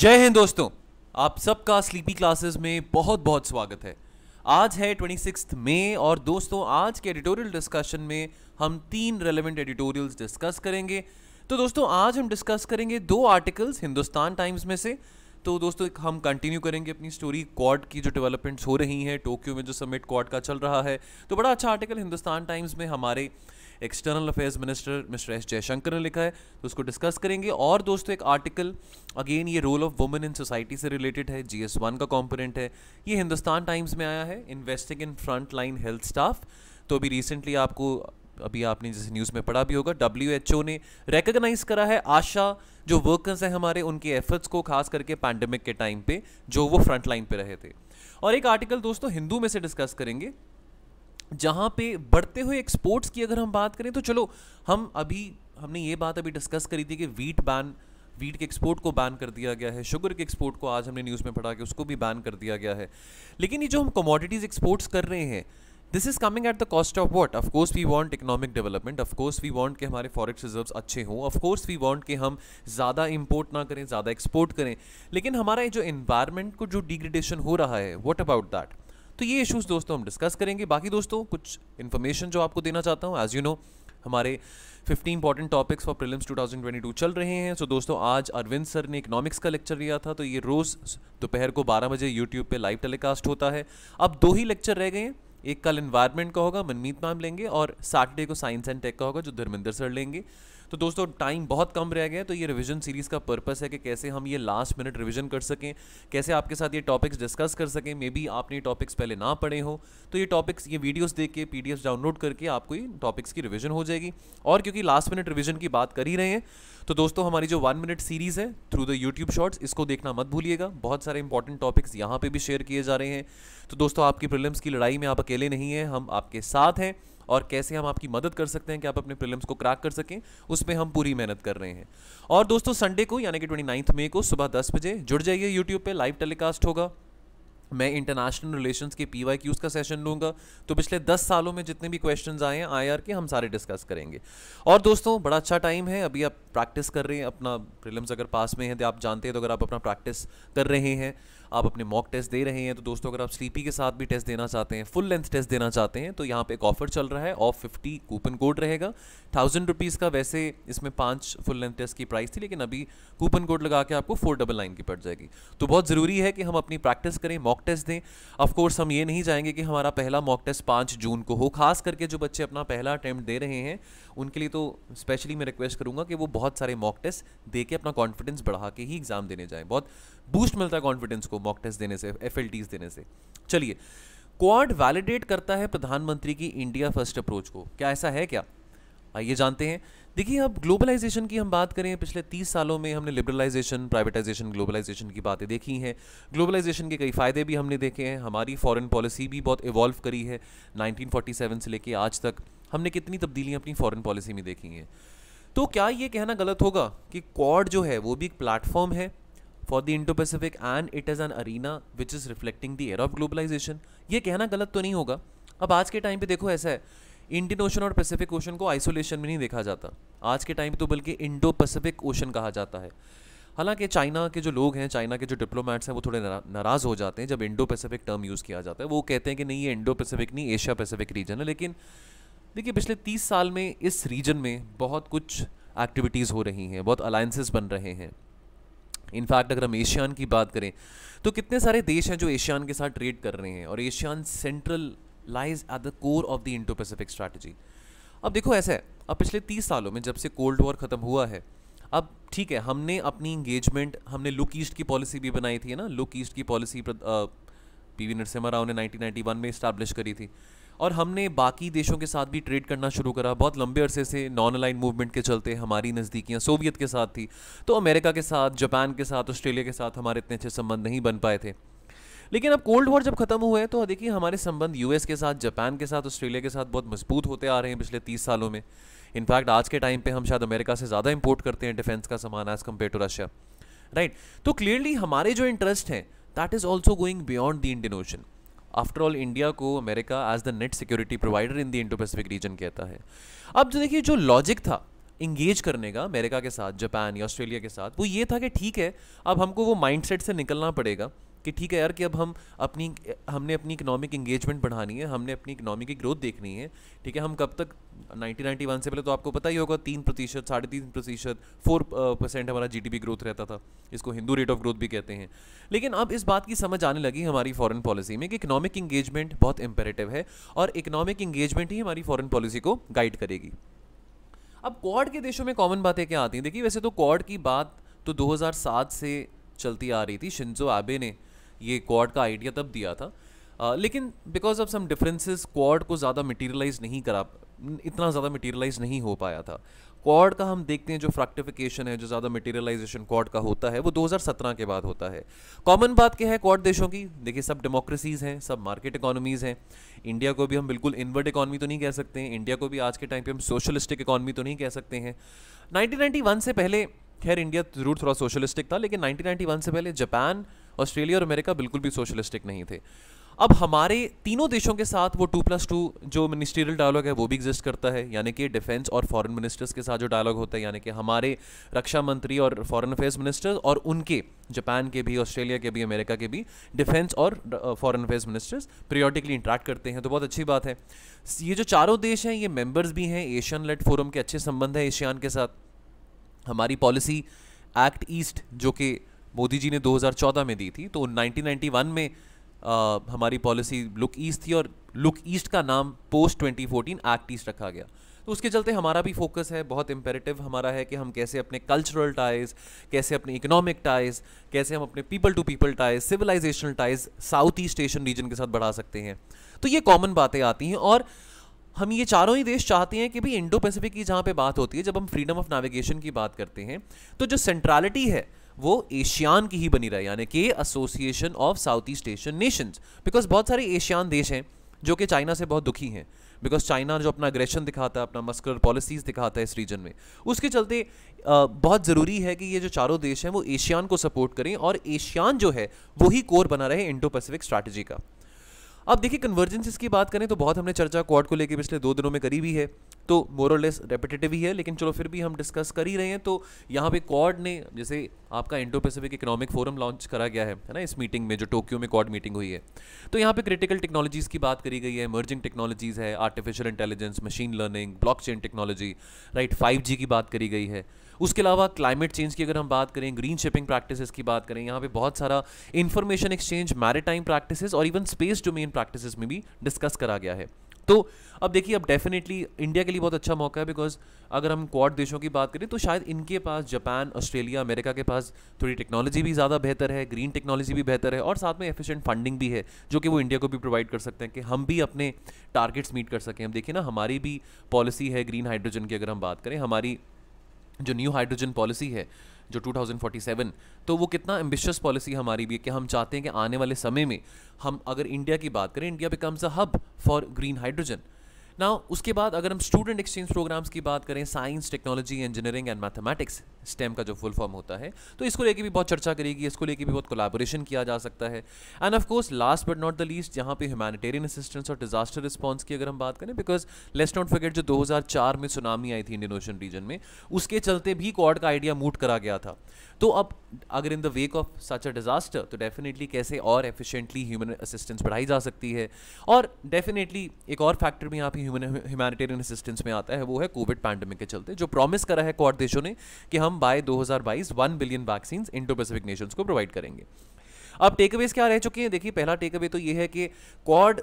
जय हिंद दोस्तों आप सबका स्लीपी क्लासेस में बहुत बहुत स्वागत है आज है ट्वेंटी सिक्स मई और दोस्तों आज के एडिटोरियल डिस्कशन में हम तीन रेलेवेंट एडिटोरियल्स डिस्कस करेंगे तो दोस्तों आज हम डिस्कस करेंगे दो आर्टिकल्स हिंदुस्तान टाइम्स में से तो दोस्तों हम कंटिन्यू करेंगे अपनी स्टोरी क्वाड की जो डेवलपमेंट्स हो रही हैं टोक्यो में जो समिट क्वाड का चल रहा है तो बड़ा अच्छा आर्टिकल हिंदुस्तान टाइम्स में हमारे external affairs minister mister S Jaishankar ने लिखा है तो उसको डिस्कस करेंगे और दोस्तों एक आर्टिकल अगेन ये role of women in society से रिलेटेड है जी एस वन का कॉम्पोनेंट है ये हिंदुस्तान टाइम्स में आया है investing in front line health staff तो अभी रिसेंटली आपको अभी आपने जैसे न्यूज़ में पढ़ा भी होगा डब्ल्यू एच ओ ने रेकग्नाइज करा है आशा जो वर्कर्स हैं हमारे उनके एफर्ट्स को खास करके पैंडमिक के टाइम पे जो वो फ्रंट लाइन पे रहे थे और एक आर्टिकल दोस्तों हिंदू में से डिस्कस करेंगे जहाँ पे बढ़ते हुए एक्सपोर्ट्स की अगर हम बात करें तो चलो हम अभी हमने ये बात अभी डिस्कस करी थी कि वीट बैन वीट के एक्सपोर्ट को बैन कर दिया गया है शुगर के एक्सपोर्ट को आज हमने न्यूज़ में पढ़ा कि उसको भी बैन कर दिया गया है लेकिन ये जो हम कमोडिटीज़ एक्सपोर्ट्स कर रहे हैं this is coming at the cost of what of course we want economic development of course we want के हमारे फॉरेक्स रिजर्व्स अच्छे हों ऑफकोर्स वी वॉन्ट के हम ज़्यादा इम्पोर्ट ना करें ज़्यादा एक्सपोर्ट करें लेकिन हमारा जो इन्वायरमेंट को जो डिग्रेडेशन हो रहा है वॉट अबाउट दैट तो ये इशूज़ दोस्तों हम डिस्कस करेंगे बाकी दोस्तों कुछ इन्फॉर्मेशन जो आपको देना चाहता हूँ एज़ यू नो हमारे 15 इंपॉर्टेंट टॉपिक्स फॉर प्रीलिम्स 2022 चल रहे हैं सो so, दोस्तों आज अरविंद सर ने इकोनॉमिक्स का लेक्चर लिया था तो ये रोज़ दोपहर को 12 बजे यूट्यूब पे लाइव टेलीकास्ट होता है अब दो ही लेक्चर रह गए हैं एक कल इन्वायरमेंट का होगा मनमीत मैम लेंगे और सैटरडे को साइंस एंड टेक का होगा जो धर्मेंद्र सर लेंगे तो दोस्तों टाइम बहुत कम रह गया तो ये रिविजन सीरीज़ का पर्पस है कि कैसे हम ये लास्ट मिनट रिविजन कर सकें कैसे आपके साथ ये टॉपिक्स डिस्कस कर सकें मे बी आपने टॉपिक्स पहले ना पढ़े हो तो ये टॉपिक्स ये वीडियोज़ देख के पी डाउनलोड करके आपको इन टॉपिक्स की रिविजन हो जाएगी और क्योंकि लास्ट मिनट रिविजन की बात कर ही रहे हैं तो दोस्तों हमारी जो वन मिनट सीरीज़ है थ्रू द यूट्यूब शॉर्ट्स इसको देखना मत भूलिएगा बहुत सारे इंपॉर्टेंट टॉपिक्स यहाँ पर भी शेयर किए जा रहे हैं तो दोस्तों आपकी प्रिलिम्स की लड़ाई में आप अकेले नहीं हैं हम आपके साथ हैं और कैसे हम आपकी मदद कर सकते हैं कि आप अपने प्रिलिम्स को क्रैक कर सकें उस पर हम पूरी मेहनत कर रहे हैं और दोस्तों संडे को यानी कि ट्वेंटी नाइन्थ मे को सुबह दस बजे जुड़ जाइए यूट्यूब पर लाइव टेलीकास्ट होगा मैं इंटरनेशनल रिलेशंस के पी वाई का सेशन लूंगा तो पिछले दस सालों में जितने भी क्वेश्चन आए हैं आई आर के हम सारे डिस्कस करेंगे और दोस्तों बड़ा अच्छा टाइम है अभी आप प्रैक्टिस कर रहे हैं अपना प्रिलिम्स अगर पास में है तो आप जानते हैं तो अगर आप अपना प्रैक्टिस कर रहे हैं आप अपने मॉक टेस्ट दे रहे हैं तो दोस्तों अगर आप स्लीपी के साथ भी टेस्ट देना चाहते हैं फुल लेंथ टेस्ट देना चाहते हैं तो यहाँ पे एक ऑफर चल रहा है ऑफ फिफ्टी कूपन कोड रहेगा थाउजेंड रुपीज़ का वैसे इसमें पाँच फुल लेंथ टेस्ट की प्राइस थी लेकिन अभी कूपन कोड लगा के आपको फोर डबल नाइन की पड़ जाएगी तो बहुत ज़रूरी है कि हम अपनी प्रैक्टिस करें मॉक टेस्ट दें ऑफकोर्स हम ये नहीं जाएंगे कि हमारा पहला मॉक टेस्ट पाँच जून को हो खास करके जो बच्चे अपना पहला अटैम्प्ट दे रहे हैं उनके लिए तो स्पेशली मैं रिक्वेस्ट करूँगा कि वो बहुत सारे मॉक टेस्ट दे के अपना कॉन्फिडेंस बढ़ा के ही एग्ज़ाम देने जाएँ बहुत बूस्ट मिलता है कॉन्फिडेंस को मॉक टेस्ट देने से एफ देने से चलिए क्वाड वैलिडेट करता है प्रधानमंत्री की इंडिया फर्स्ट अप्रोच को क्या ऐसा है क्या आइए जानते हैं देखिए अब ग्लोबलाइजेशन की हम बात करें पिछले तीस सालों में हमने लिबरलाइजेशन प्राइवेटाइजेशन ग्लोबलाइजेशन की बातें देखी हैं ग्लोबलाइजेशन के कई फ़ायदे भी हमने देखे हैं हमारी फॉरेन पॉलिसी भी बहुत इवॉल्व करी है 1947 से लेके आज तक हमने कितनी तब्दीलियाँ अपनी फॉरेन पॉलिसी में देखी हैं तो क्या ये कहना गलत होगा कि क्वाड जो है वो भी एक प्लेटफॉर्म है for the Indo Pacific and it is an arena which is reflecting the era of globalisation ये कहना गलत तो नहीं होगा अब आज के टाइम पे देखो ऐसा है इंडियन ओशन और पैसिफिक ओशन को आइसोलेशन में नहीं देखा जाता आज के टाइम तो बल्कि इंडो पैसिफिक ओशन कहा जाता है हालांकि चाइना के जो लोग हैं चाइना के जो डिप्लोमेट्स हैं वो थोड़े नाराज़ हो जाते हैं जब इंडो पैसिफिक टर्म यूज़ किया जाता है वो कहते हैं कि नहीं ये इंडो पैसिफिक नहीं एशिया पैसिफिक रीजन है लेकिन देखिए पिछले तीस साल में इस रीजन में बहुत कुछ एक्टिविटीज़ हो रही हैं बहुत अलायंसेस बन रहे हैं इनफैक्ट अगर हम एशियान की बात करें तो कितने सारे देश हैं जो एशियान के साथ ट्रेड कर रहे हैं और ASEAN central lies at the core of the Indo Pacific strategy अब देखो ऐसा है अब पिछले तीस सालों में जब से कोल्ड वॉर ख़त्म हुआ है अब ठीक है हमने अपनी इंगेजमेंट हमने लुक ईस्ट की पॉलिसी भी बनाई थी ना लुक ईस्ट की policy P V Narasimha Rao ने 1991 में इस्टेब्लिश करी थी और हमने बाकी देशों के साथ भी ट्रेड करना शुरू करा बहुत लंबे अरसे से नॉन अलाइन मूवमेंट के चलते हमारी नज़दीकियाँ सोवियत के साथ थी तो अमेरिका के साथ जापान के साथ ऑस्ट्रेलिया के साथ हमारे इतने अच्छे संबंध नहीं बन पाए थे लेकिन अब कोल्ड वॉर जब खत्म हुए तो देखिए हमारे संबंध यूएस के साथ जापान के साथ ऑस्ट्रेलिया के साथ बहुत मजबूत होते आ रहे हैं पिछले तीस सालों में इनफैक्ट आज के टाइम पे हम शायद अमेरिका से ज़्यादा इंपोर्ट करते हैं डिफेंस का सामान as compare to Russia right तो क्लियरली हमारे जो इंटरेस्ट हैं that is also going beyond the Indian Ocean after all India को America as the net security provider in the Indo Pacific region कहता है अब जो देखिए जो लॉजिक था इंगेज करने का अमेरिका के साथ जापान या ऑस्ट्रेलिया के साथ वो ये था कि ठीक है अब हमको वो माइंडसेट से निकलना पड़ेगा कि ठीक है यार कि अब हम अपनी हमने अपनी इकोनॉमिक इंगेजमेंट बढ़ानी है हमने अपनी इकोनॉमी की ग्रोथ देखनी है ठीक है हम कब तक नाइनटीन नाइन्टी वन से पहले तो आपको पता ही होगा तीन प्रतिशत साढ़े तीन प्रतिशत फोर परसेंट हमारा पी ग्रोथ रहता था इसको हिंदू रेट ऑफ ग्रोथ भी कहते हैं लेकिन अब इस बात की समझ आने लगी हमारी फॉरन पॉलिसी में कि इकोनॉमिक इंगेजमेंट बहुत इंपेरेटिव है और इकोनॉमिक इंगेजमेंट ही हमारी फॉरन पॉलिसी को गाइड करेगी अब क्वाड के देशों में कॉमन बातें क्या आती हैं देखिए वैसे तो क्वाड की बात तो 2007 से चलती आ रही थी शिंजो आबे ने ये क्वाड का आइडिया तब दिया था आ, लेकिन because of some differences Quad को ज़्यादा मटेरियलाइज नहीं करा इतना ज़्यादा मटेरियलाइज नहीं हो पाया था क्वाड का हम देखते हैं जो फ्रैक्टिफिकेशन है जो ज़्यादा मटेरियलाइजेशन क्वाड का होता है वो 2017 के बाद होता है कॉमन बात क्या है क्वाड देशों की देखिए सब डेमोक्रेसीज़ हैं सब मार्केट इकोनॉमीज़ हैं इंडिया को भी हम बिल्कुल इन्वर्ट इकॉनमी तो नहीं कह सकते हैं इंडिया को भी आज के टाइम पर हम सोशलिस्टिक इकॉनमी तो नहीं कह सकते हैं नाइनटीन से पहले खैर इंडिया ज़रूर थोड़ा सोशलिस्टिक था लेकिन नाइनटीन से पहले जापान ऑस्ट्रेलिया और अमेरिका बिल्कुल भी सोशलिस्टिक नहीं थे अब हमारे तीनों देशों के साथ वो टू प्लस टू जो मिनिस्ट्रियल डायलॉग है वो भी एग्जिस्ट करता है यानी कि डिफेंस और फॉरेन मिनिस्टर्स के साथ जो डायलॉग होता है यानी कि हमारे रक्षा मंत्री और फॉरेन अफेयर्स मिनिस्टर्स और उनके जापान के भी ऑस्ट्रेलिया के भी अमेरिका के भी डिफेंस और foreign affairs ministers periodically interact करते हैं तो बहुत अच्छी बात है ये जो चारों देश हैं ये मेम्बर्स भी हैं एशियन लेट फोरम के अच्छे संबंध हैं एशियान के साथ हमारी पॉलिसी एक्ट ईस्ट जो कि मोदी जी ने 2014 में दी थी तो 1991 में आ, हमारी पॉलिसी लुक ईस्ट थी और लुक ईस्ट का नाम पोस्ट 2014 एक्ट ईस्ट रखा गया तो उसके चलते हमारा भी फोकस है बहुत इम्पेरेटिव हमारा है कि हम कैसे अपने कल्चरल टाइज कैसे अपने इकोनॉमिक टाइज कैसे हम अपने people to people ties civilisational ties South East Asian region के साथ बढ़ा सकते हैं तो ये कॉमन बातें आती हैं और हम ये चारों ही देश चाहते हैं कि भाई इंडो पैसिफिक की जहाँ पे बात होती है जब हम फ्रीडम ऑफ नेविगेशन की बात करते हैं तो जो सेंट्रलिटी है वो एशियान की ही बनी रहे यानी कि Association of South East Asian Nations because बहुत सारे एशियान देश हैं जो कि चाइना से बहुत दुखी हैं बिकॉज चाइना जो अपना अग्रेशन दिखाता है अपना मस्कुलर पॉलिसीज़ दिखाता है इस रीजन में उसके चलते बहुत ज़रूरी है कि ये जो चारों देश हैं वो एशियान को सपोर्ट करें और एशियान जो है वही कोर बना रहे इंडो पैसिफिक स्ट्रैटेजी का अब देखिए कन्वर्जेंसिस की बात करें तो बहुत हमने चर्चा क्वाड को लेकर पिछले दो दिनों में करी भी है तो मोरलेस रेपिटेटिव ही है लेकिन चलो फिर भी हम डिस्कस कर ही रहे हैं तो यहाँ पे कॉड ने जैसे आपका Indo Pacific economic forum launch करा गया है है ना इस मीटिंग में जो टोक्यो में कॉड मीटिंग हुई है तो यहाँ पे क्रिटिकल टेक्नोलॉजीज़ की बात करी गई है इमर्जिंग टेक्नोलॉजीज़ है artificial intelligence machine learning block technology right five की बात करी गई है उसके अलावा क्लाइमेट चेंज की अगर हम बात करें ग्रीन शिपिंग प्रैक्टिसेस की बात करें यहाँ पे बहुत सारा इन्फॉर्मेशन एक्सचेंज मैरिटाइम प्रैक्टिसेस और इवन स्पेस डोमेन प्रैक्टिसेस में भी डिस्कस करा गया है तो अब देखिए अब डेफिनेटली इंडिया के लिए बहुत अच्छा मौका है बिकॉज अगर हम क्वाड देशों की बात करें तो शायद इनके पास जापान ऑस्ट्रेलिया अमेरिका के पास थोड़ी टेक्नोलॉजी भी ज़्यादा बेहतर है ग्रीन टेक्नोलॉजी भी बेहतर है और साथ में एफिशिएंट फंडिंग भी है जो कि वो इंडिया को भी प्रोवाइड कर सकते हैं कि हम भी अपने टारगेट्स मीट कर सकें हम देखिए ना हमारी भी पॉलिसी है ग्रीन हाइड्रोजन की अगर हम बात करें हमारी जो न्यू हाइड्रोजन पॉलिसी है जो 2047 तो वो कितना एम्बिशियस पॉलिसी हमारी भी है कि हम चाहते हैं कि आने वाले समय में हम अगर इंडिया की बात करें India becomes a hub for green hydrogen ना उसके बाद अगर हम स्टूडेंट एक्सचेंज प्रोग्राम्स की बात करें science technology engineering and mathematics STEM का जो फुल फॉर्म होता है तो इसको लेके भी बहुत चर्चा करेगी इसको लेके भी बहुत कोलाबोरेशन किया जा सकता है and of course last but not the least यहाँ पे ह्यूमैनिटेरियन असिस्टेंस और डिजास्टर रिस्पॉन्स की अगर हम बात करें बिकॉज लेट्स नॉट फर्गेट जो दो में सुनामी आई थी इंडियन ओशन रीजन में उसके चलते भी कॉर्ड का आइडिया मूट करा गया था तो अब अगर in the wake of such a disaster तो डेफिनेटली कैसे और एफिशिएंटली ह्यूमन असिस्टेंस बढ़ाई जा सकती है और डेफिनेटली एक और फैक्टर भी यहाँ पे ह्यूमन ह्यूमैनिटेरियन असिस्टेंस में आता है वो है कोविड पैंडमिक के चलते जो प्रॉमिस करा है क्वाड देशों ने कि हम बाय 2022 हज़ार billion vaccine Indo Pacific nations को प्रोवाइड करेंगे अब टेकअवेज क्या रह चुके हैं देखिए पहला टेकअवे तो ये है कि क्वाड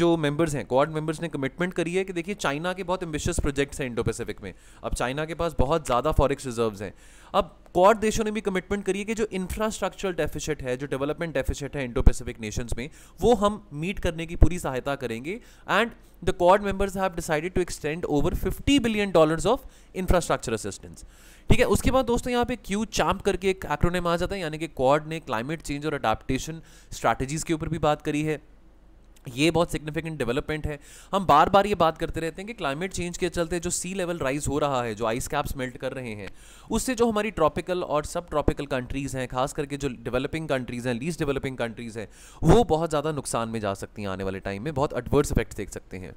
जो मेंबर्स हैं क्वाड मेंबर्स ने कमिटमेंट करी है कि देखिए चाइना के बहुत एम्बिशियस प्रोजेक्ट्स हैं इंडो पैसिफिक में अब चाइना के पास बहुत ज़्यादा फॉरेक्स रिजर्व्स हैं अब क्वाड देशों ने भी कमिटमेंट करी है कि जो इंफ्रास्ट्रक्चरल डेफिशिट है जो डेवलपमेंट डेफिशिट है इंडो पैसिफिक नेशंस में वो हम मीट करने की पूरी सहायता करेंगे and the Quad members have decided to extend over 50 billion dollars of infrastructure assistance ठीक है उसके बाद दोस्तों यहाँ पे क्यू चाम्प करके एक एक्रोनेम आ जाता है यानी कि क्वाड ने क्लाइमेट चेंज और अडाप्टेशन स्ट्रैटेजीज के ऊपर भी बात करी है ये बहुत सिग्निफिकेंट डेवलपमेंट है हम बार बार ये बात करते रहते हैं कि क्लाइमेट चेंज के चलते जो सी लेवल राइज हो रहा है जो आइस कैप्स मेल्ट कर रहे हैं उससे जो हमारी ट्रॉपिकल और सब ट्रॉपिकल कंट्रीज़ हैं खास करके जो डेवलपिंग कंट्रीज़ हैं लीस्ट डेवलपिंग कंट्रीज़ हैं वो बहुत ज़्यादा नुकसान में जा सकती हैं आने वाले टाइम में बहुत एडवर्स इफेक्ट देख सकते हैं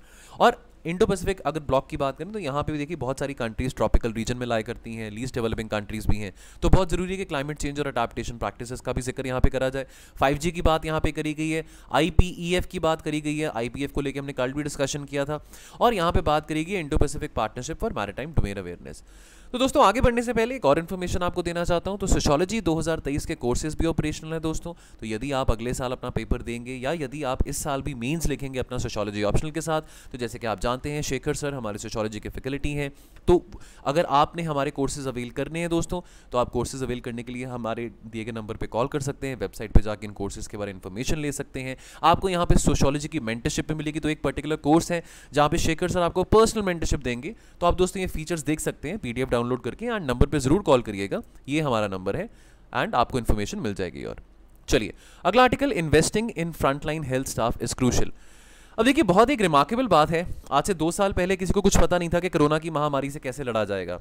और इंडो पैसिफिक अगर ब्लॉक की बात करें तो यहाँ पे भी देखिए बहुत सारी कंट्रीज ट्रॉपिकल रीजन में लाए करती हैं लीस्ट डेवलपिंग कंट्रीज भी हैं तो बहुत जरूरी है कि क्लाइमेट चेंज और अडाप्टेशन प्रैक्टिस का भी जिक्र यहाँ पे करा जाए फाइव की बात यहाँ पे करी गई है आई e की बात करी गई है आई e को लेकर हमने कल भी डिस्कशन किया था और यहाँ पे बात करी गई Indo Pacific partnership for maritime domain awareness तो दोस्तों आगे बढ़ने से पहले एक और इन्फॉर्मेशन आपको देना चाहता हूँ तो सोशोलॉजी 2023 के कोर्सेज भी ऑपरेशनल है दोस्तों तो यदि आप अगले साल अपना पेपर देंगे या यदि आप इस साल भी मेंस लिखेंगे अपना सोशोलॉजी ऑप्शनल के साथ तो जैसे कि आप जानते हैं शेखर सर हमारे सोशोलॉजी के फैकल्टी हैं तो अगर आपने हमारे कोर्सेज अवेल करने हैं दोस्तों तो आप कोर्सेज अवेल करने के लिए हमारे दिए गए नंबर पर कॉल कर सकते हैं वेबसाइट पर जाकर इन कोर्सेज के बारे में इन्फॉर्मेशन ले सकते हैं आपको यहाँ पर सोशोलॉजी की मेंटरशिप भी मिलेगी तो एक पर्टिकुलर कोर्स है जहाँ पर शेखर सर आपको पर्सनल मेंटरशिप देंगे तो आप दोस्तों ये फीचर्स देख सकते हैं पीडीएफ डाउन डाउनलोड करके एंड नंबर पर ज़रूर कॉल करिएगा ये हमारा नंबर है एंड आपको इन्फॉर्मेशन मिल जाएगी और चलिए अगला article investing in frontline health staff is crucial अब देखिए बहुत एक रिमार्केबल बात है आज से दो साल पहले किसी को कुछ पता नहीं था कि कोरोना की महामारी से कैसे लड़ा जाएगा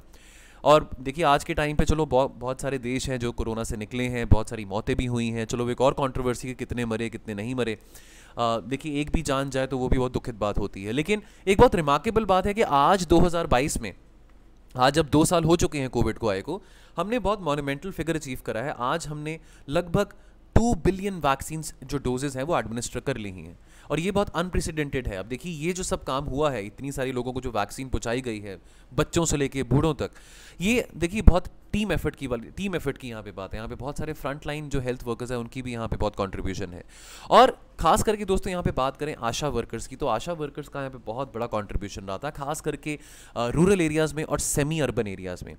और देखिए आज के टाइम पे चलो बहुत बहुत सारे देश हैं जो कोरोना से निकले हैं बहुत सारी मौतें भी हुई हैं चलो एक और कॉन्ट्रोवर्सी के कितने मरे कितने नहीं मरे देखिए एक भी जान जाए तो वो भी बहुत दुखित बात होती है लेकिन एक बहुत रिमार्केबल बात है कि आज 2022 में आज हाँ, अब दो साल हो चुके हैं कोविड को आए को हमने बहुत मॉन्यूमेंटल फिगर अचीव करा है आज हमने लगभग टू बिलियन वैक्सीन जो डोजेज हैं वो एडमिनिस्टर कर ली हैं और ये बहुत अनप्रेसिडेंटेड है अब देखिए ये जो सब काम हुआ है इतनी सारी लोगों को जो वैक्सीन पहुँचाई गई है बच्चों से लेके बूढ़ों तक ये देखिए बहुत टीम एफर्ट की वाली टीम एफर्ट की यहाँ पे बात है यहाँ पे बहुत सारे फ्रंट लाइन जो हेल्थ वर्कर्स हैं उनकी भी यहाँ पे बहुत कंट्रीब्यूशन है और खास करके दोस्तों यहाँ पे बात करें आशा वर्कर्स की तो आशा वर्कर्स का यहाँ पे बहुत बड़ा कंट्रीब्यूशन रहा था खास करके रूरल एरियाज़ में और सेमी अर्बन एरियाज़ में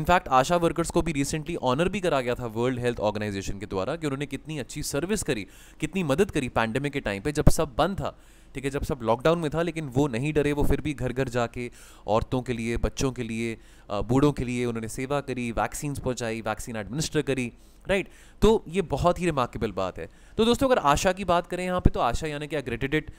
इनफैक्ट आशा वर्कर्स को भी रिसेंटली ऑनर भी करा गया था वर्ल्ड हेल्थ ऑर्गेनाइजेशन के द्वारा कि उन्होंने कितनी अच्छी सर्विस करी कितनी मदद करी पैंडेमिक के टाइम पर जब सब बंद था ठीक है जब सब लॉकडाउन में था लेकिन वो नहीं डरे वो फिर भी घर घर जाके औरतों के लिए बच्चों के लिए बूढ़ों के लिए उन्होंने सेवा करी वैक्सीन पहुँचाई वैक्सीन एडमिनिस्टर करी राइट तो ये बहुत ही रिमार्केबल बात है तो दोस्तों अगर आशा की बात करें यहाँ पे तो आशा यानी कि accredited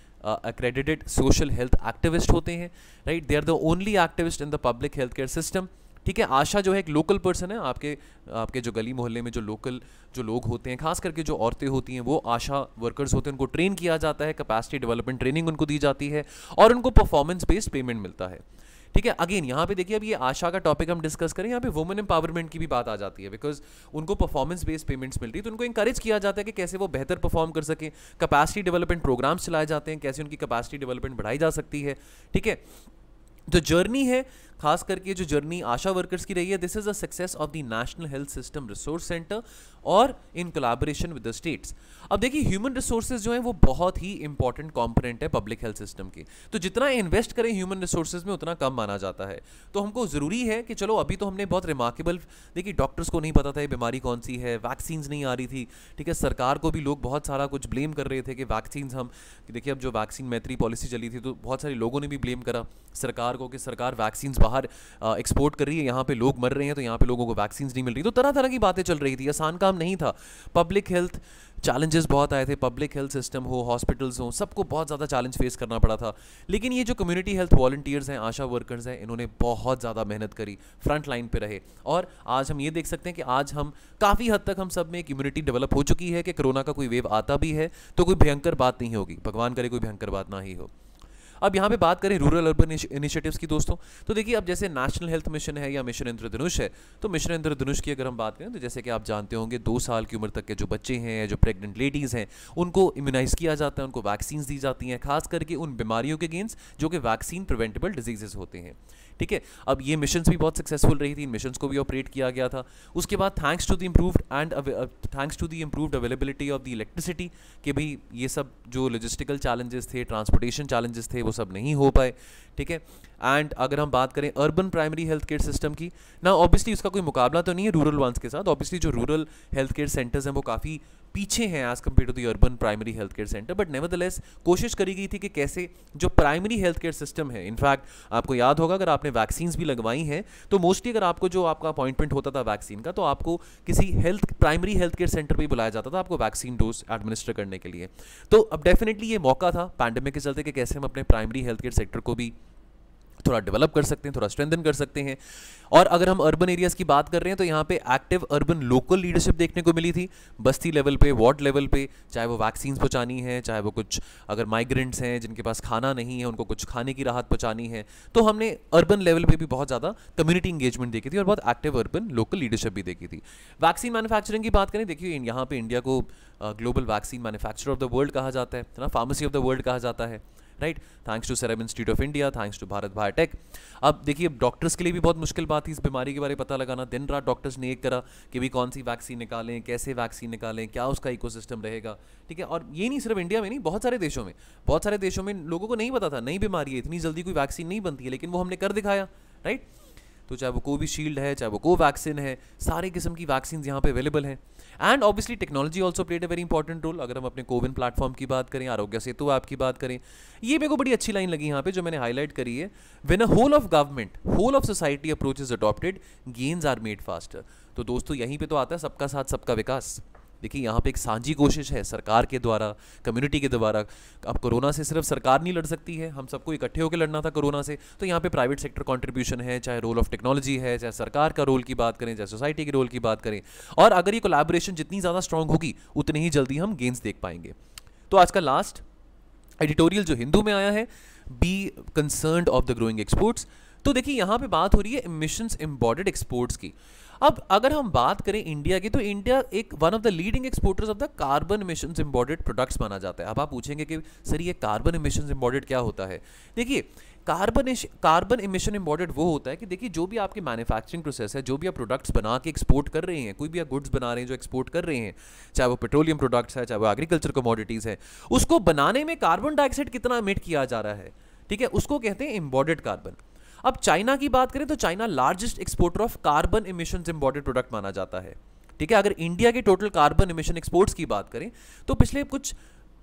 accredited social health activist होते हैं right they are the only activist in the public health care system ठीक है आशा जो है एक लोकल पर्सन है आपके आपके जो गली मोहल्ले में जो लोकल जो लोग होते हैं खास करके जो औरतें होती हैं वो आशा वर्कर्स होते हैं उनको ट्रेन किया जाता है कैपेसिटी डेवलपमेंट ट्रेनिंग उनको दी जाती है और उनको परफॉर्मेंस बेस्ड पेमेंट मिलता है ठीक है अगेन यहाँ पे देखिए अब ये आशा का टॉपिक हम डिस्कस करें यहाँ पे वुमेन एम्पावरमेंट की भी बात आ जाती है बिकॉज उनको परफॉर्मेंस बेस्ड पेमेंट्स मिल रही है तो उनको इंकरेज किया जाता है कि कैसे वो बेहतर परफॉर्म कर सके कैपेसिटी डेवलपमेंट प्रोग्राम्स चलाए जाते हैं कैसे उनकी कैपेसिटी डेवलपमेंट बढ़ाई जा सकती है ठीक है जो जर्नी है खास करके जो जर्नी आशा वर्कर्स की रही है this is a success of the national health system resource centre और in collaboration with the states अब देखिए ह्यूमन रिसोर्सेज जो है वो बहुत ही इंपॉर्टेंट कॉम्पोनेंट है पब्लिक हेल्थ सिस्टम के तो जितना इन्वेस्ट करें ह्यूमन रिसोर्सेज में उतना कम माना जाता है तो हमको ज़रूरी है कि चलो अभी तो हमने बहुत रिमार्केबल देखिए डॉक्टर्स को नहीं पता था ये बीमारी कौन सी है वैक्सीन नहीं आ रही थी ठीक है सरकार को भी लोग बहुत सारा कुछ ब्लेम कर रहे थे कि वैक्सीन हम देखिए अब जो वैक्सीन मैत्री पॉलिसी चली थी तो बहुत सारे लोगों ने भी ब्लेम करा सरकार को कि सरकार वैक्सीन्स बाहर एक्सपोर्ट कर रही है यहाँ पे लोग मर रहे हैं तो यहाँ पे लोगों को वैक्सीन नहीं मिल रही तो तरह तरह की बातें चल रही थी आसान काम नहीं था पब्लिक हेल्थ चैलेंजेस बहुत आए थे पब्लिक हेल्थ सिस्टम हो हॉस्पिटल्स हो सबको बहुत ज़्यादा चैलेंज फेस करना पड़ा था लेकिन ये जो कम्युनिटी हेल्थ वॉल्टियर्स हैं आशा वर्कर्स हैं इन्होंने बहुत ज़्यादा मेहनत करी फ्रंट लाइन पर रहे और आज हम ये देख सकते हैं कि आज हम काफ़ी हद तक हम सब में एक इम्यूनिटी डेवलप हो चुकी है कि कोरोना का कोई वेव आता भी है तो कोई भयंकर बात नहीं होगी भगवान करे कोई भयंकर बात ना ही हो अब यहाँ पे बात करें रूरल अर्बन इनिशिएटिव्स की दोस्तों तो देखिए अब जैसे नेशनल हेल्थ मिशन है या मिशन इंद्रधनुष है तो मिशन इंद्रधनुष की अगर हम बात करें तो जैसे कि आप जानते होंगे दो साल की उम्र तक के जो बच्चे हैं जो प्रेगनेंट लेडीज़ हैं उनको इम्यूनाइज किया जाता है उनको वैक्सीन दी जाती हैं खास करके उन बीमारियों के गेंस जो कि वैक्सीन प्रिवेंटेबल डिजीजेज होते हैं ठीक है अब ये मिशन भी बहुत सक्सेसफुल रही थी इन मिशन को भी ऑपरेट किया गया था उसके बाद thanks to the improved and thanks to the improved availability of the electricity के भी ये सब जो लॉजिस्टिकल चैलेंजेस थे ट्रांसपोर्टेशन चैलेंजेस थे वो सब नहीं हो पाए ठीक है एंड अगर हम बात करें urban primary health care system की ना ऑब्वियसली उसका कोई मुकाबला तो नहीं है रूरल वंस के साथ ऑब्वियसली जो रूरल हेल्थ केयर सेंटर्स हैं वो काफ़ी पीछे हैं as compare to the urban primary health care centre but nevertheless कोशिश करी गई थी कि कैसे जो प्राइमरी हेल्थ केयर सिस्टम है इनफैक्ट आपको याद होगा अगर आपने वैक्सीन्स भी लगवाई हैं तो मोस्टली अगर आपको जो आपका अपॉइंटमेंट होता था वैक्सीन का तो आपको किसी health primary health care centre पर बुलाया जाता था आपको वैक्सीन डोज एडमिनिस्टर करने के लिए तो अब डेफिनेटली ये मौका था पैंडमिक के चलते कि कैसे हम अपने प्राइमरी हेल्थ केयर सेक्टर को भी थोड़ा डेवलप कर सकते हैं थोड़ा स्ट्रेंथन कर सकते हैं और अगर हम अर्बन एरियाज़ की बात कर रहे हैं तो यहाँ पे एक्टिव अर्बन लोकल लीडरशिप देखने को मिली थी बस्ती लेवल पे वार्ड लेवल पे चाहे वो वैक्सीन पहुँचानी है चाहे वो कुछ अगर माइग्रेंट्स हैं जिनके पास खाना नहीं है उनको कुछ खाने की राहत पहुँचानी है तो हमने अर्बन लेवल पर भी बहुत ज़्यादा कम्युनिटी इंगेजमेंट देखी थी और बहुत एक्टिव अर्बन लोकल लीडरशिप भी देखी थी वैक्सीन मैनुफैक्चरिंग की बात करें देखिए यहाँ पर इंडिया को global vaccine manufacture of the world कहा जाता है ना फार्मेसी ऑफ द वर्ल्ड कहा जाता है right thanks to Serum Institute of India thanks to Bharat Biotech अब देखिए डॉक्टर्स के लिए भी बहुत मुश्किल बात थी इस बीमारी के बारे में पता लगाना दिन रात डॉक्टर्स ने एक करा कि भी कौन सी वैक्सीन निकालें कैसे वैक्सीन निकालें क्या उसका इकोसिस्टम रहेगा ठीक है और ये नहीं सिर्फ इंडिया में नहीं बहुत सारे देशों में बहुत सारे देशों में लोगों को नहीं पता था नई बीमारी है इतनी जल्दी कोई वैक्सीन नहीं बनती है लेकिन वो हमने कर दिखाया राइट तो चाहे वो कोविशील्ड है चाहे वो कोवैक्सिन है सारे किस्म की वैक्सीन यहाँ पे अवेलेबल हैं and obviously technology also played a very important role अगर हम अपने कोविन प्लेटफॉर्म की बात करें आरोग्य सेतु ऐप की बात करें ये मेरे को बड़ी अच्छी लाइन लगी यहाँ पे जो मैंने हाईलाइट करी है when a whole of government whole of society approach is adopted gains are made faster तो दोस्तों यहीं पर तो आता है सबका साथ सबका विकास देखिए यहाँ पे एक सांझी कोशिश है सरकार के द्वारा कम्युनिटी के द्वारा अब कोरोना से सिर्फ सरकार नहीं लड़ सकती है हम सबको इकट्ठे होकर लड़ना था कोरोना से तो यहाँ पे प्राइवेट सेक्टर कंट्रीब्यूशन है चाहे रोल ऑफ टेक्नोलॉजी है चाहे सरकार का रोल की बात करें चाहे सोसाइटी के रोल की बात करें और अगर ये कोलाबोरेशन जितनी ज़्यादा स्ट्रांग होगी उतनी ही जल्दी हम गेंस देख पाएंगे तो आज का लास्ट एडिटोरियल जो हिंदू में आया है be concern of the growing exports तो देखिए यहाँ पे बात हो रही है मिशन इम्बॉर्डेड एक्सपोर्ट्स की अब अगर हम बात करें इंडिया की तो इंडिया एक one of the leading exporters of the carbon emission imported products माना जाता है अब आप पूछेंगे कि सर ये कार्बन इमिशन इम्पोर्टेड क्या होता है देखिए कार्बन कार्बन इमिशन इंपॉर्टेड वो होता है कि देखिए जो भी आपके मैन्युफैक्चरिंग प्रोसेस है जो भी आप प्रोडक्ट्स बना के एक्सपोर्ट कर रहे हैं कोई भी आप गुड्स बना रहे हैं जो एक्सपोर्ट कर रहे हैं चाहे वो पेट्रोलियम प्रोडक्ट्स है चाहे वो एग्रीकल्चर कमोडिटीज़ है उसको बनाने में कार्बन डाइऑक्साइड कितना इमिट किया जा रहा है ठीक है उसको कहते हैं इम्बॉडेड कार्बन अब चाइना की बात करें तो China largest exporter of carbon emission imported product माना जाता है ठीक है अगर इंडिया के टोटल कार्बन इमिशन एक्सपोर्ट्स की बात करें तो पिछले कुछ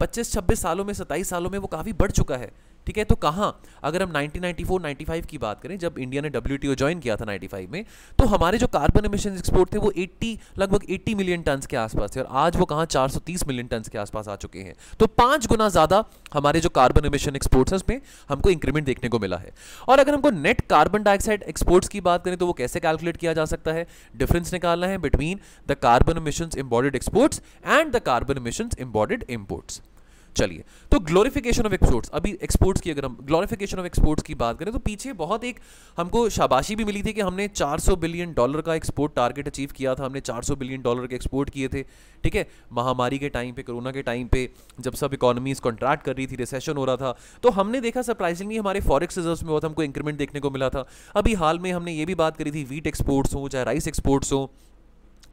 25-26 सालों में 27 सालों में वो काफ़ी बढ़ चुका है ठीक है तो कहाँ अगर हम 1994 95 की बात करें जब इंडिया ने डब्ल्यू ज्वाइन किया था 95 में तो हमारे जो कार्बन एमिशन एक्सपोर्ट थे वो 80 लगभग 80 मिलियन टन के आसपास थे और आज वो कहाँ 430 मिलियन टन के आसपास आ चुके हैं तो पाँच गुना ज़्यादा हमारे जो कार्बन एमिशन एक्सपोर्ट्स हैं उसमें हमको इंक्रीमेंट देखने को मिला है और अगर हमको नेट कार्बन डाइऑक्साइड एक्सपोर्ट्स की बात करें तो वो कैसे कैलकुलेट किया जा सकता है डिफरेंस निकालना है between the carbon emission embodied exports and the carbon emission embodied imports चलिए तो ग्लोरिफिकेशन ऑफ एक्सपोर्ट्स अभी एक्सपोर्ट्स की अगर हम ग्लोरिफिकेशन ऑफ एक्सपोर्ट्स की बात करें तो पीछे बहुत एक हमको शाबाशी भी मिली थी कि हमने 400 बिलियन डॉलर का एक्सपोर्ट टारगेट अचीव किया था हमने 400 बिलियन डॉलर के एक्सपोर्ट किए थे ठीक है महामारी के टाइम पे कोरोना के टाइम पे जब सब इकोनॉमीज कॉन्ट्रैक्ट कर रही थी रिसेशन हो रहा था तो हमने देखा सरप्राइजिंगली हमारे फॉरेक्स रिजर्व में बहुत हमको इंक्रीमेंट देखने को मिला था अभी हाल में हमने ये भी बात करी थी वीट एक्सपोर्ट्स हो चाहे राइस एक्सपोर्ट्स हो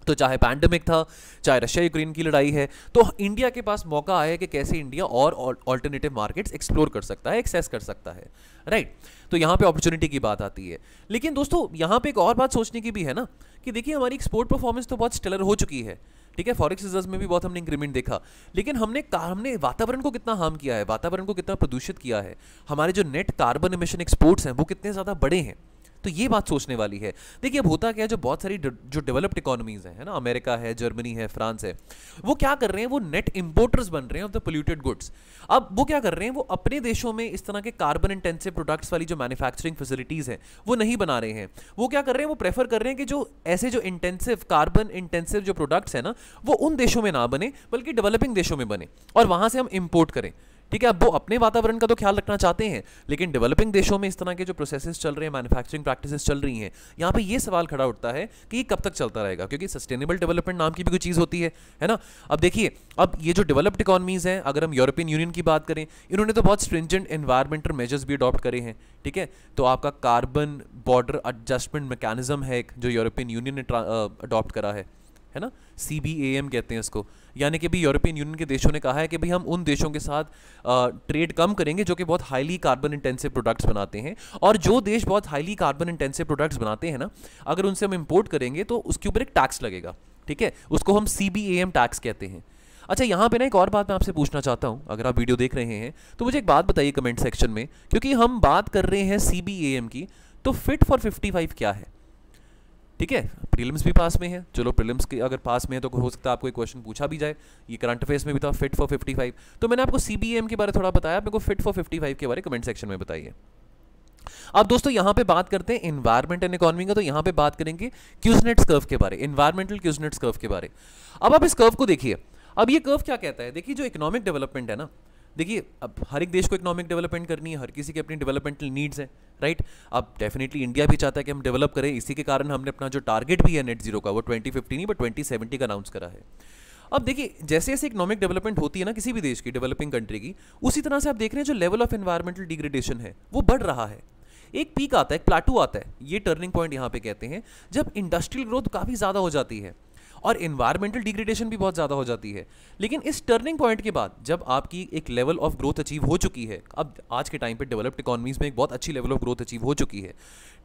तो चाहे पैंडमिक था चाहे रशिया यूक्रेन की लड़ाई है तो इंडिया के पास मौका आया कि कैसे इंडिया और ऑल्टरनेटिव मार्केट्स एक्सप्लोर कर सकता है एक्सेस कर सकता है राइट तो यहाँ पे अपॉर्चुनिटी की बात आती है लेकिन दोस्तों यहाँ पे एक और बात सोचने की भी है ना कि देखिए हमारी एक्सपोर्ट परफॉर्मेंस तो बहुत स्टेलर हो चुकी है ठीक है फॉरेक्स रिजर्व में भी बहुत हमने इंक्रीमेंट देखा लेकिन हमने हमने वातावरण को कितना हार्म किया है वातावरण को कितना प्रदूषित किया है हमारे जो नेट कार्बन इमिशन एक्सपोर्ट्स हैं वो कितने ज़्यादा बड़े हैं तो ये बात सोचने वाली है देखिए अब होता क्या है जो बहुत सारी जो डेवलप्ड इकोनॉमीज़ है ना अमेरिका है जर्मनी है फ्रांस है वो क्या कर रहे हैं वो नेट इंपोर्टर्स बन रहे हैं ऑफ द पोल्यूटेड गुड्स अब वो क्या कर रहे हैं वो अपने देशों में इस तरह के कार्बन इंटेंसिव प्रोडक्ट्स वाली जो मैन्युफैक्चरिंग फैसिलिटीज़ हैं वो नहीं बना रहे हैं वो क्या कर रहे हैं वो प्रेफर कर रहे हैं कि जो ऐसे जो इंटेंसिव कार्बन इंटेंसिव जो प्रोडक्ट्स हैं ना वो उन देशों में ना बने बल्कि डेवलपिंग देशों में बने और वहां से हम इंपोर्ट करें ठीक है अब वो अपने वातावरण का तो ख्याल रखना चाहते हैं लेकिन डेवलपिंग देशों में इस तरह के जो प्रोसेसेस चल रहे हैं मैन्युफैक्चरिंग प्रैक्टिसेस चल रही हैं यहाँ पे ये सवाल खड़ा उठता है कि ये कब तक चलता रहेगा क्योंकि सस्टेनेबल डेवलपमेंट नाम की भी कोई चीज़ होती है है ना अब देखिए अब ये जो डेवलप्ड इकॉनमीज़ हैं अगर हम यूरोपियन यूनियन की बात करें इन्होंने तो बहुत स्ट्रिंजेंट इन्वायरमेंटल मेजर्स भी अडॉप्ट करे हैं ठीक है तो आपका कार्बन बॉर्डर एडजस्टमेंट मैकेनिज्म है एक जो यूरोपियन यूनियन ने अडॉप्ट करा है है ना सी बी ए एम कहते हैं इसको यानी कि भी यूरोपियन यूनियन के देशों ने कहा है कि भाई हम उन देशों के साथ आ, ट्रेड कम करेंगे जो कि बहुत हाईली कार्बन इंटेंसिव प्रोडक्ट्स बनाते हैं और जो देश बहुत हाईली कार्बन इंटेंसिव प्रोडक्ट्स बनाते हैं ना अगर उनसे हम इम्पोर्ट करेंगे तो उसके ऊपर एक टैक्स लगेगा ठीक है उसको हम C B A M tax कहते हैं अच्छा यहाँ पे ना एक और बात मैं आपसे पूछना चाहता हूँ अगर आप वीडियो देख रहे हैं तो मुझे एक बात बताइए कमेंट सेक्शन में क्योंकि हम बात कर रहे हैं सी बी ए एम की तो फिट फॉर फिफ्टी फाइव क्या है ठीक है प्रीलिम्स भी पास में है चलो प्रीलिम्स के अगर पास में है तो हो सकता है आपको एक क्वेश्चन पूछा भी जाए ये करंट अफेयर्स में भी था फिट फॉर फिफ्टी फाइव तो मैंने आपको सी के बारे में थोड़ा बताया मेरे को फिट फॉर फिफ्टी फाइव के बारे कमेंट सेक्शन में बताइए अब दोस्तों यहां पे बात करते हैं इन्वायरमेंट एंड इकोनॉमी का तो यहाँ पे बात करेंगे क्यूजनेट्स कर्व के बारे इन्वायरमेंटल क्यूजनेट्स कर्व के बारे अब आप इस कर्व को देखिए अब ये कर्व क्या कहता है देखिए जो इकोनॉमिक डेवलपमेंट है ना देखिए अब हर एक देश को इकोनॉमिक डेवलपमेंट करनी है हर किसी की अपनी डेवलपमेंटल नीड्स हैं राइट अब डेफिनेटली इंडिया भी चाहता है कि हम डेवलप करें इसी के कारण हमने अपना जो टारगेट भी है नेट जीरो का वो ट्वेंटी फिफ्टी नहीं बट ट्वेंटी सेवेंटी का अनाउंस करा है अब देखिए जैसे जैसे इकोनॉमिक डेवलपमेंट होती है ना किसी भी देश की डेवलपिंग कंट्री की उसी तरह से आप देख रहे हैं जो लेवल ऑफ एनवायरमेंटल डिग्रेडेशन है वो बढ़ रहा है एक पीक आता है एक प्लाटू आता है ये टर्निंग पॉइंट यहाँ पे कहते हैं जब इंडस्ट्रियल ग्रोथ काफ़ी ज़्यादा हो जाती है और इन्वायरमेंटल डिग्रेडेशन भी बहुत ज़्यादा हो जाती है लेकिन इस टर्निंग पॉइंट के बाद जब आपकी एक लेवल ऑफ ग्रोथ अचीव हो चुकी है अब आज के टाइम पर डेवलप्ड इकोनॉमीज़ में एक बहुत अच्छी लेवल ऑफ ग्रोथ अचीव हो चुकी है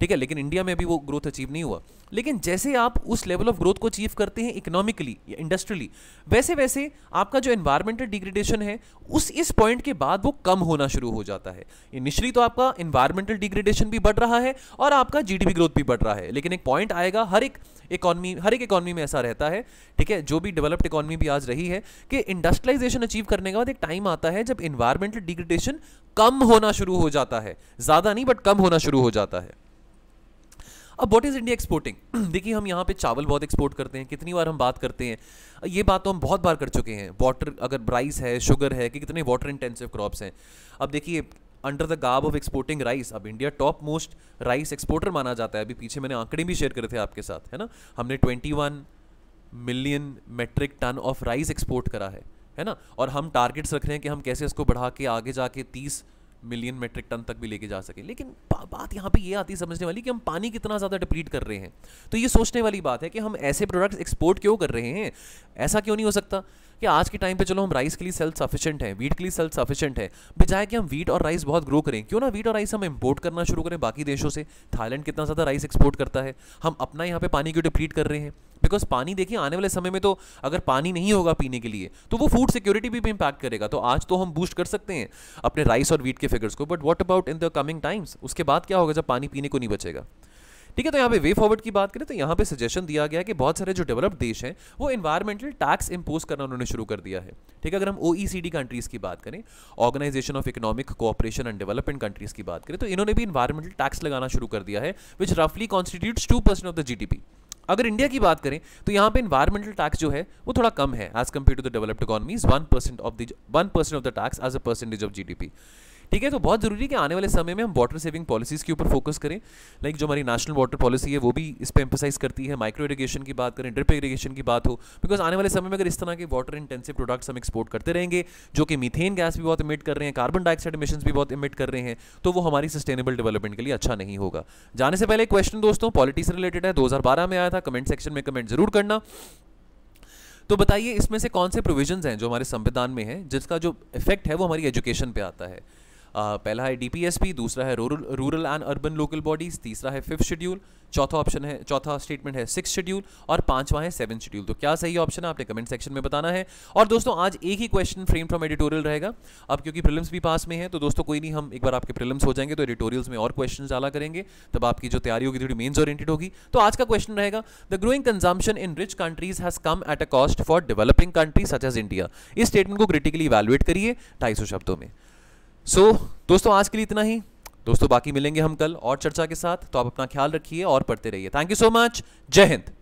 ठीक है लेकिन इंडिया में भी वो ग्रोथ अचीव नहीं हुआ लेकिन जैसे आप उस लेवल ऑफ ग्रोथ को अचीव करते हैं इकोनॉमिकली या इंडस्ट्रियली वैसे वैसे आपका जो इन्वायरमेंटल डिग्रेडेशन है उस इस पॉइंट के बाद वो कम होना शुरू हो जाता है इनिशियली तो आपका इन्वायरमेंटल डिग्रेडेशन भी बढ़ रहा है और आपका जीडीपी ग्रोथ भी बढ़ रहा है लेकिन एक पॉइंट आएगा हर एक इकॉनमी हर एक इकॉनमी में ऐसा रहता है होता है ठीक है जो भी डेवलप्ड इकोनॉमी भी आज रही है कि इंडस्ट्रियलाइजेशन अचीव करने के बाद एक टाइम आता है जब इन्वायरमेंटल डिग्रेडेशन कम होना शुरू हो जाता है ज़्यादा नहीं बट कम होना शुरू हो जाता है अब वॉट इज़ इंडिया एक्सपोर्टिंग देखिए हम यहाँ पे चावल बहुत एक्सपोर्ट करते हैं कितनी बार हम बात करते हैं ये बात तो हम बहुत बार कर चुके हैं वाटर अगर राइस है शुगर है कि कितने वाटर इंटेंसिव क्रॉप्स हैं अब देखिए under the garb of exporting rice अब India top most rice exporter माना जाता है अभी पीछे मैंने आंकड़े भी शेयर करे थे आपके साथ है ना हमने twenty one million metric ton of rice export करा है है ना और हम टारगेट्स रख रहे हैं कि हम कैसे इसको बढ़ा के आगे जाके तीस मिलियन मेट्रिक टन तक भी लेके जा सकें लेकिन बा, बात यहाँ पे ये यह आती है समझने वाली कि हम पानी कितना ज़्यादा डिप्लीट कर रहे हैं तो ये सोचने वाली बात है कि हम ऐसे प्रोडक्ट्स एक्सपोर्ट क्यों कर रहे हैं ऐसा क्यों नहीं हो सकता कि आज के टाइम पे चलो हम राइस के लिए सेल्फ सफिशिएंट हैं वीट के लिए सेल्फ सफिशिएंट है बजाय कि हम वीट और राइस बहुत ग्रो करें क्यों ना वीट और राइस हम इम्पोर्ट करना शुरू करें बाकी देशों से थाईलैंड कितना ज़्यादा राइस एक्सपोर्ट करता है हम अपना यहाँ पे पानी क्यों डिप्लीट कर रहे हैं बिकॉज पानी देखिए आने वाले समय में तो अगर पानी नहीं होगा पीने के लिए तो वो फूड सिक्योरिटी भी इंपैक्ट करेगा तो आज तो हम बूस्ट कर सकते हैं अपने राइस और वीट के फिगर्स को but what about in the coming times उसके बाद क्या होगा जब पानी पीने को नहीं बचेगा ठीक है तो यहाँ पे वे फॉरवर्ड की बात करें तो यहाँ पे सजेशन दिया गया है कि बहुत सारे जो डेवलप्ड देश हैं वो इन्वायरमेंटल टैक्स इम्पोज करना उन्होंने शुरू कर दिया है ठीक है अगर हम ओईसीडी कंट्रीज़ की बात करें organisation of economic cooperation and development countries की बात करें तो इन्होंने भी इन्वायरमेंटल टैक्स लगाना शुरू कर दिया है विच रफली constitutes two of the G अगर इंडिया की बात करें तो यहाँ पे इन्वायरमेंटल टैक्स जो है वो थोड़ा कम है as compare to the developed economies one percent of the one percent of the tax as a percentage of GDP ठीक है तो बहुत ज़रूरी है कि आने वाले समय में हम वाटर सेविंग पॉलिसीज़ के ऊपर फोकस करें लाइक जो हमारी नेशनल वाटर पॉलिसी है वो भी इस पर एम्फोसाइज करती है माइक्रो इरीगेशन की बात करें ड्रिप इरीगेशन की बात हो बिकॉज आने वाले समय में अगर इस तरह के वाटर इंटेंसिव प्रोडक्ट्स हम एक्सपोर्ट करते रहेंगे जो कि मीथेन गैस भी बहुत इमिट कर रहे हैं कार्बन डाइऑक्साइड इमिशन भी बहुत इमिट कर रहे हैं तो वो हमारी सस्टेनेबल डेवलपमेंट के लिए अच्छा नहीं होगा जाने से पहले क्वेश्चन दोस्तों पॉलिटिक्स रिलेटेड है बारह में आया था कमेंट सेक्शन में कमेंट जरूर करना तो बताइए इसमें से कौन से प्रोविजंस हैं जो हमारे संविधान में हैं जिसका जो इफेक्ट है वो हमारी एजुकेशन पे आता है पहला है डीपीएसपी दूसरा है rural and urban local bodies तीसरा है फिफ्थ शेड्यूल चौथा ऑप्शन है चौथा स्टेटमेंट है सिक्स शेड्यूल और पांचवा है सेवन शेड्यूल तो क्या सही ऑप्शन है आपने कमेंट सेक्शन में बताना है और दोस्तों आज एक ही क्वेश्चन फ्रेम फ्रॉम एडिटोरियल रहेगा अब क्योंकि प्रिलिम्स भी पास में है तो दोस्तों कोई नहीं हम एक बार आपके प्रिलिम्स हो जाएंगे तो एडिटोरियल्स में और क्वेश्चन डाला करेंगे तब आपकी जो तैयारी होगी थोड़ी मेन्स ओरिएंटेड होगी तो आज का क्वेश्चन रहेगा the growing consumption in rich countries has come at a cost for developing countries such as India इस स्टेटमेंट को क्रिटिकली इवेलुएट करिए ढाई शब्दों में सो so, दोस्तों आज के लिए इतना ही दोस्तों बाकी मिलेंगे हम कल और चर्चा के साथ तो आप अपना ख्याल रखिए और पढ़ते रहिए थैंक यू सो मच जय हिंद